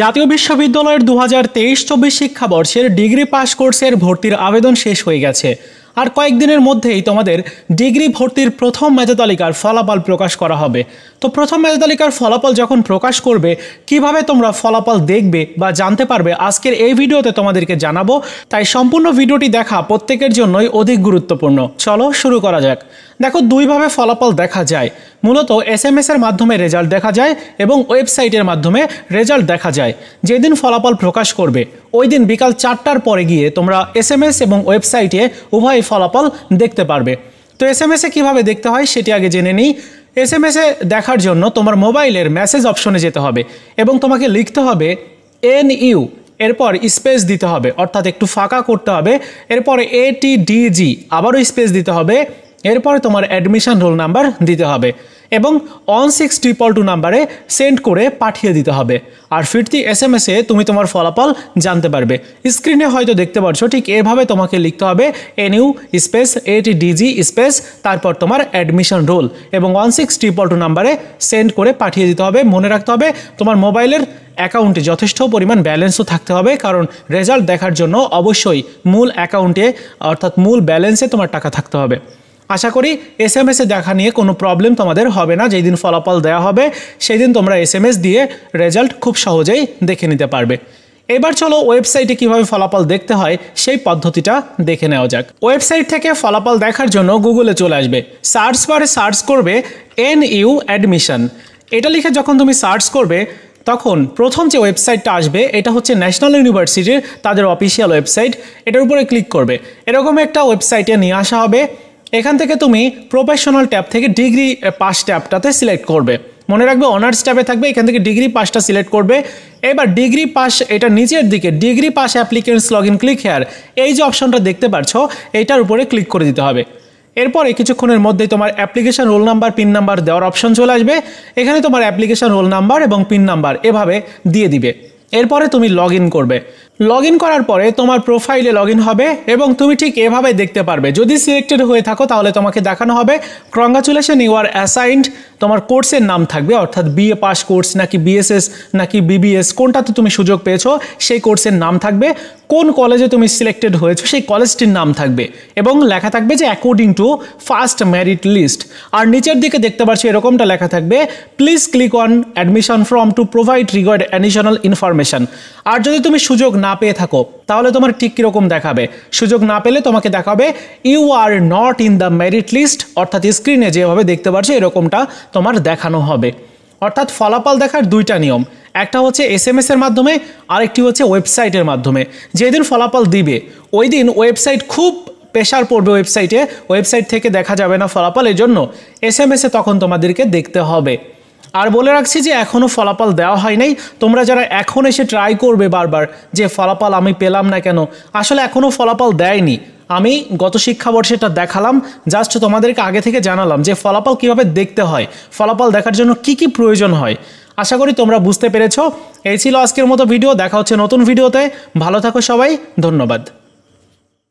জাতীয় বিশ্ববিদ্যালয়ের দু হাজার তেইশ চব্বিশ শিক্ষাবর্ষের ডিগ্রি পাস কোর্সের ভর্তির আবেদন শেষ হয়ে গেছে আর কয়েকদিনের মধ্যেই তোমাদের ডিগ্রি ভর্তির প্রথম মেধাতালিকার ফলাফল প্রকাশ করা হবে তো প্রথম মেধাতালিকার ফলাফল যখন প্রকাশ করবে কিভাবে তোমরা ফলাফল দেখবে বা জানতে পারবে আজকের এই ভিডিওতে তোমাদেরকে জানাবো তাই সম্পূর্ণ ভিডিওটি দেখা প্রত্যেকের জন্যই অধিক গুরুত্বপূর্ণ চলো শুরু করা যাক দেখো দুইভাবে ফলাফল দেখা যায় মূলত এস এম এর মাধ্যমে রেজাল্ট দেখা যায় এবং ওয়েবসাইটের মাধ্যমে রেজাল্ট দেখা যায় যেদিন ফলাফল প্রকাশ করবে ওই দিন বিকাল চারটার পরে গিয়ে তোমরা এস এম এস এবং ওয়েবসাইটে উভয় ফলাফল দেখতে পারবে তো এস এম এসে কীভাবে দেখতে হয় সেটি আগে জেনে নিই এস এম এসে দেখার জন্য তোমার মোবাইলের মেসেজ অপশনে যেতে হবে এবং তোমাকে লিখতে হবে এন ইউ এরপর স্পেস দিতে হবে অর্থাৎ একটু ফাঁকা করতে হবে এরপর এ টি ডি জি আবারও স্পেস দিতে হবে এরপর তোমার অ্যাডমিশন রোল নাম্বার দিতে হবে এবং অন সিক্স ট্রিপল টু নাম্বারে সেন্ড করে পাঠিয়ে দিতে হবে আর ফিরতি এস এম এসে তুমি তোমার ফলাফল জানতে পারবে স্ক্রিনে হয়তো দেখতে পাচ্ছ ঠিক এভাবে তোমাকে লিখতে হবে এনইউ স্পেস এটি ডিজি স্পেস তারপর তোমার অ্যাডমিশন রোল এবং ওয়ান সিক্স ট্রিপল টু নাম্বারে সেন্ড করে পাঠিয়ে দিতে হবে মনে রাখতে হবে তোমার মোবাইলের অ্যাকাউন্টে যথেষ্ট পরিমাণ ব্যালেন্সও থাকতে হবে কারণ রেজাল্ট দেখার জন্য অবশ্যই মূল অ্যাকাউন্টে অর্থাৎ মূল ব্যালেন্সে তোমার টাকা থাকতে হবে আশা করি এস এম এসে দেখা নিয়ে কোনো প্রবলেম তোমাদের হবে না যেই দিন ফলাফল দেওয়া হবে সেই দিন তোমরা এস এম এস দিয়ে রেজাল্ট খুব সহজেই দেখে নিতে পারবে এবার চলো ওয়েবসাইটে কিভাবে ফলাফল দেখতে হয় সেই পদ্ধতিটা দেখে নেওয়া যাক ওয়েবসাইট থেকে ফলাফল দেখার জন্য গুগলে চলে আসবে সার্চ বারে সার্চ করবে এন ইউ অ্যাডমিশন এটা লিখে যখন তুমি সার্চ করবে তখন প্রথম যে ওয়েবসাইটটা আসবে এটা হচ্ছে ন্যাশনাল ইউনিভার্সিটির তাদের অফিসিয়াল ওয়েবসাইট এটার উপরে ক্লিক করবে এরকম একটা ওয়েবসাইটে নিয়ে আসা হবে এখান থেকে তুমি প্রফেশনাল ট্যাব থেকে ডিগ্রি পাস ট্যাবটাতে সিলেক্ট করবে মনে রাখবে অনার্স ট্যাবে থাকবে এখান থেকে ডিগ্রি পাসটা সিলেক্ট করবে এবার ডিগ্রি পাস এটা নিচের দিকে degree pass applicants log in click here এই যে অপশনটা দেখতে পাচ্ছ এটার উপরে ক্লিক করে দিতে হবে এরপরে কিছুক্ষণের মধ্যেই তোমার application roll number pin number দেওয়ার অপশন চলে আসবে এখানে তোমার অ্যাপ্লিকেশান রোল নাম্বার এবং পিন নাম্বার এভাবে দিয়ে দিবে এরপরে তুমি লগ করবে লগ ইন করার পরে তোমার প্রোফাইলে লগ ইন হবে এবং তুমি ঠিক এভাবে দেখতে পারবে যদি সিলেক্টেড হয়ে থাকো তাহলে তোমাকে দেখানো হবে কংগ্রাচুলেশন ইউ আর অ্যাসাইন্ড তোমার কোর্সের নাম থাকবে অর্থাৎ বিএ পাস কোর্স নাকি বিএসএস নাকি বিবিএস কোনটাতে তুমি সুযোগ পেয়েছো সেই কোর্সের নাম থাকবে কোন কলেজে তুমি সিলেক্টেড হয়েছো সেই কলেজটির নাম থাকবে এবং লেখা থাকবে যে according to first merit list আর নিচের দিকে দেখতে পাচ্ছি এরকমটা লেখা থাকবে please click on admission form to provide regard additional information আর যদি তুমি সুযোগ না পেয়ে থাকো তাহলে তোমার ঠিক কীরকম দেখাবে সুযোগ না পেলে তোমাকে দেখাবে you are not in the merit list অর্থাৎ স্ক্রিনে যেভাবে দেখতে পারছো এরকমটা তোমার দেখানো হবে অর্থাৎ ফলাফল দেখার দুইটা নিয়ম একটা হচ্ছে এস এম এসের মাধ্যমে আরেকটি হচ্ছে ওয়েবসাইটের মাধ্যমে যেদিন ফলাফল দিবে ওই দিন ওয়েবসাইট খুব প্রেশার পড়বে ওয়েবসাইটে ওয়েবসাইট থেকে দেখা যাবে না ফলাফল এর জন্য এস এম এসে তখন তোমাদেরকে দেখতে হবে আর বলে রাখছি যে এখনও ফলাফল দেওয়া হয় নাই তোমরা যারা এখন এসে ট্রাই করবে বারবার যে ফলাফল আমি পেলাম না কেন আসলে এখনও ফলাফল দেয়নি আমি গত শিক্ষাবর্ষে এটা দেখালাম জাস্ট তোমাদেরকে আগে থেকে জানালাম যে ফলাফল কিভাবে দেখতে হয় ফলাফল দেখার জন্য কি কি প্রয়োজন হয় আশা করি তোমরা বুঝতে পেরেছ এই ছিল আজকের মতো ভিডিও দেখা হচ্ছে নতুন ভিডিওতে ভালো থাকো সবাই ধন্যবাদ